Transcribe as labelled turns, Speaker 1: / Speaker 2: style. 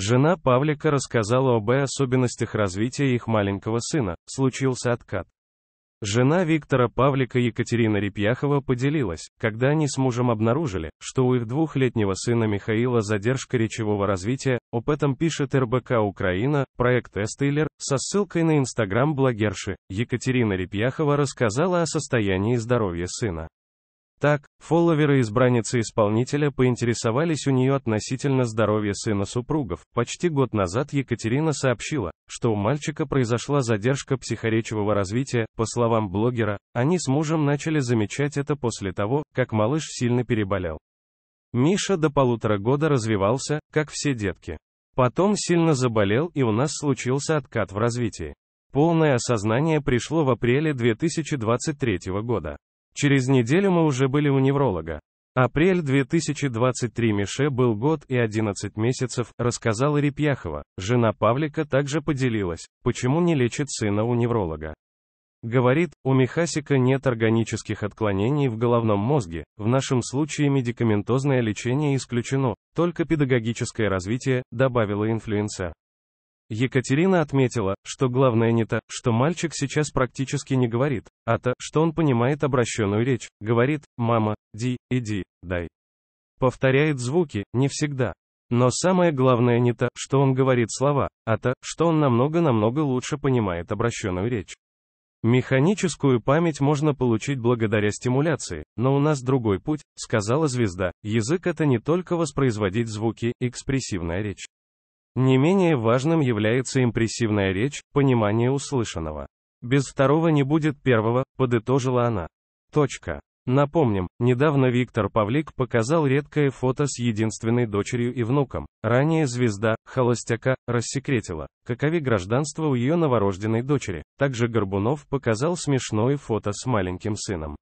Speaker 1: Жена Павлика рассказала об особенностях развития их маленького сына, случился откат. Жена Виктора Павлика Екатерина Репьяхова поделилась, когда они с мужем обнаружили, что у их двухлетнего сына Михаила задержка речевого развития, об этом пишет РБК Украина, проект Эстейлер, со ссылкой на инстаграм блогерши, Екатерина Репьяхова рассказала о состоянии здоровья сына. Так, фолловеры избранницы исполнителя поинтересовались у нее относительно здоровья сына супругов. Почти год назад Екатерина сообщила, что у мальчика произошла задержка психоречевого развития, по словам блогера, они с мужем начали замечать это после того, как малыш сильно переболел. Миша до полутора года развивался, как все детки. Потом сильно заболел и у нас случился откат в развитии. Полное осознание пришло в апреле 2023 года. Через неделю мы уже были у невролога. Апрель 2023 Мише был год и 11 месяцев, рассказала Репьяхова. Жена Павлика также поделилась, почему не лечит сына у невролога. Говорит, у Михасика нет органических отклонений в головном мозге, в нашем случае медикаментозное лечение исключено, только педагогическое развитие, добавила инфлюенса. Екатерина отметила, что главное не то, что мальчик сейчас практически не говорит, а то, что он понимает обращенную речь, говорит «мама, ди, иди, дай». Повторяет звуки, не всегда. Но самое главное не то, что он говорит слова, а то, что он намного-намного лучше понимает обращенную речь. Механическую память можно получить благодаря стимуляции, но у нас другой путь, сказала звезда. Язык это не только воспроизводить звуки, экспрессивная речь. Не менее важным является импрессивная речь, понимание услышанного. Без второго не будет первого, подытожила она. Точка. Напомним, недавно Виктор Павлик показал редкое фото с единственной дочерью и внуком. Ранее звезда, холостяка, рассекретила, какове гражданство у ее новорожденной дочери. Также Горбунов показал смешное фото с маленьким сыном.